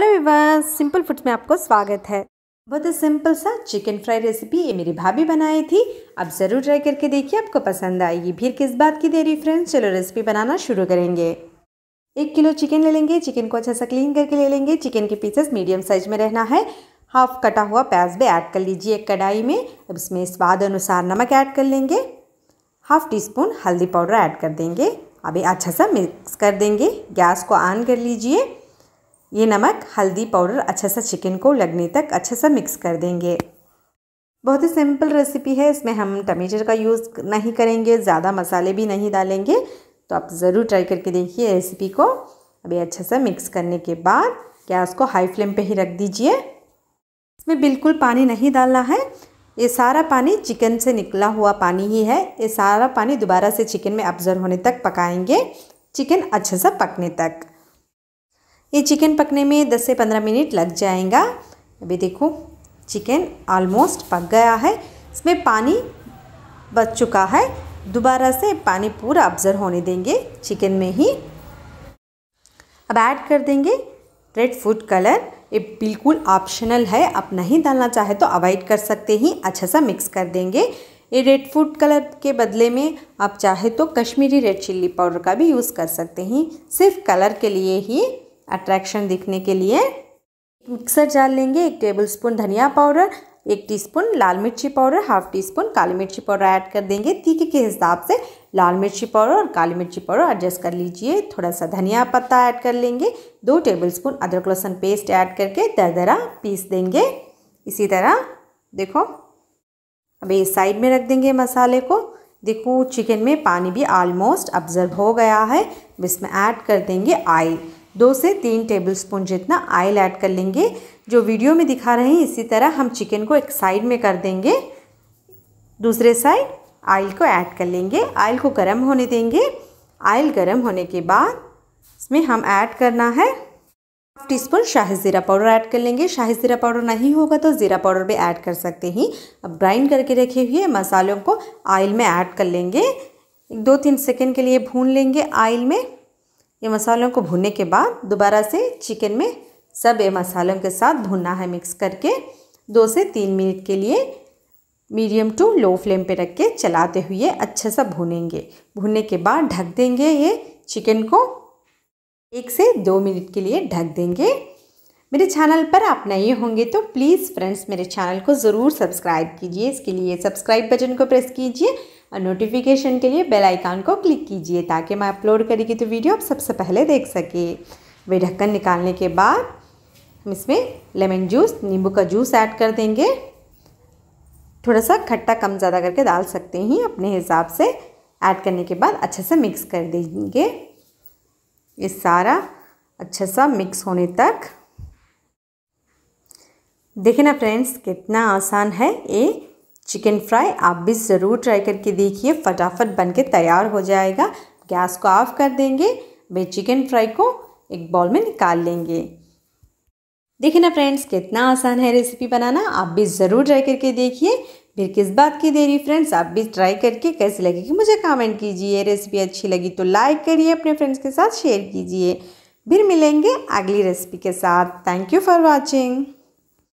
hello weavers simple foods में आपको स्वागत है बहुत ही सिंपल सा चिकन फ्राई रेसिपी ये मेरी भाभी बनाई थी आप ज़रूर ट्राई करके देखिए आपको पसंद आएगी फिर किस बात की देरी फ्रेंड्स चलो रेसिपी बनाना शुरू करेंगे एक किलो चिकन ले लेंगे चिकन को अच्छा सा क्लीन करके ले लेंगे चिकन के पीसेस मीडियम साइज में रहना है हाफ कटा हुआ प्याज भी ऐड कर लीजिए एक कढ़ाई में अब इसमें स्वाद अनुसार नमक ऐड कर लेंगे हाफ टी स्पून हल्दी पाउडर ऐड कर देंगे अभी अच्छा सा मिक्स कर देंगे गैस को ऑन कर लीजिए ये नमक हल्दी पाउडर अच्छे से चिकन को लगने तक अच्छे से मिक्स कर देंगे बहुत ही सिंपल रेसिपी है इसमें हम टमेटर का यूज़ नहीं करेंगे ज़्यादा मसाले भी नहीं डालेंगे तो आप ज़रूर ट्राई करके देखिए रेसिपी को अभी अच्छे से मिक्स करने के बाद गैस को हाई फ्लेम पे ही रख दीजिए इसमें बिल्कुल पानी नहीं डालना है ये सारा पानी चिकन से निकला हुआ पानी ही है ये सारा पानी दोबारा से चिकन में ऑब्जर्व होने तक पकाएंगे चिकन अच्छे से पकने तक ये चिकन पकने में 10 से 15 मिनट लग जाएगा अभी देखो चिकन ऑलमोस्ट पक गया है इसमें पानी बच चुका है दोबारा से पानी पूरा ऑब्जर्व होने देंगे चिकन में ही अब ऐड कर देंगे रेड फूड कलर ये बिल्कुल ऑप्शनल है आप नहीं डालना चाहे तो अवॉइड कर सकते हैं अच्छा सा मिक्स कर देंगे ये रेड फूड कलर के बदले में आप चाहे तो कश्मीरी रेड चिल्ली पाउडर का भी यूज़ कर सकते हैं सिर्फ कलर के लिए ही अट्रैक्शन दिखने के लिए मिक्सर जार लेंगे एक टेबल स्पून धनिया पाउडर एक टीस्पून लाल मिर्ची पाउडर हाफ टी स्पून काली मिर्ची पाउडर ऐड कर देंगे तीखे के हिसाब से लाल मिर्ची पाउडर और काली मिर्ची पाउडर एडजस्ट कर लीजिए थोड़ा सा धनिया पत्ता ऐड कर लेंगे दो टेबल स्पून अदरक लहसुन पेस्ट ऐड करके दरदरा पीस देंगे इसी तरह देखो अब ये साइड में रख देंगे मसाले को देखो चिकन में पानी भी ऑलमोस्ट ऑब्जर्व हो गया है इसमें ऐड कर देंगे आई दो से तीन टेबलस्पून जितना आयल ऐड कर लेंगे जो वीडियो में दिखा रहे हैं इसी तरह हम चिकन को एक साइड में कर देंगे दूसरे साइड आयल को ऐड कर लेंगे आयल को गर्म होने देंगे आयल गर्म होने के बाद इसमें हम ऐड करना है हाफ टी स्पून शाही ज़ीरा पाउडर ऐड कर लेंगे शाही ज़ीरा पाउडर नहीं होगा तो ज़ीरा पाउडर भी ऐड कर सकते हैं अब ग्राइंड करके रखे हुए मसालों को आयल में ऐड कर लेंगे एक दो तीन सेकेंड के लिए भून लेंगे आयल में ये मसालों को भुनने के बाद दोबारा से चिकन में सब ये मसालों के साथ भुनना है मिक्स करके दो से तीन मिनट के लिए मीडियम टू लो फ्लेम पे रख के चलाते हुए अच्छे सा भुनेंगे भुनने के बाद ढक देंगे ये चिकन को एक से दो मिनट के लिए ढक देंगे मेरे चैनल पर आप नए होंगे तो प्लीज़ फ्रेंड्स मेरे चैनल को ज़रूर सब्सक्राइब कीजिए इसके लिए सब्सक्राइब बटन को प्रेस कीजिए और नोटिफिकेशन के लिए बेल आइकन को क्लिक कीजिए ताकि मैं अपलोड करेगी तो वीडियो आप सबसे पहले देख सके वे ढक्कन निकालने के बाद हम इसमें लेमन जूस नींबू का जूस ऐड कर देंगे थोड़ा सा खट्टा कम ज़्यादा करके डाल सकते हैं अपने हिसाब से ऐड करने के बाद अच्छे से मिक्स कर देंगे ये सारा अच्छा सा मिक्स होने तक देखें ना फ्रेंड्स कितना आसान है ये चिकन फ्राई आप भी ज़रूर ट्राई करके देखिए फटाफट बन के तैयार हो जाएगा गैस को ऑफ कर देंगे वे चिकन फ्राई को एक बॉल में निकाल लेंगे देखिए ना फ्रेंड्स कितना आसान है रेसिपी बनाना आप भी ज़रूर ट्राई करके देखिए फिर किस बात की देरी फ्रेंड्स आप भी ट्राई करके कैसी लगेगी मुझे कमेंट कीजिए रेसिपी अच्छी लगी तो लाइक करिए अपने फ्रेंड्स के साथ शेयर कीजिए फिर मिलेंगे अगली रेसिपी के साथ थैंक यू फॉर वॉचिंग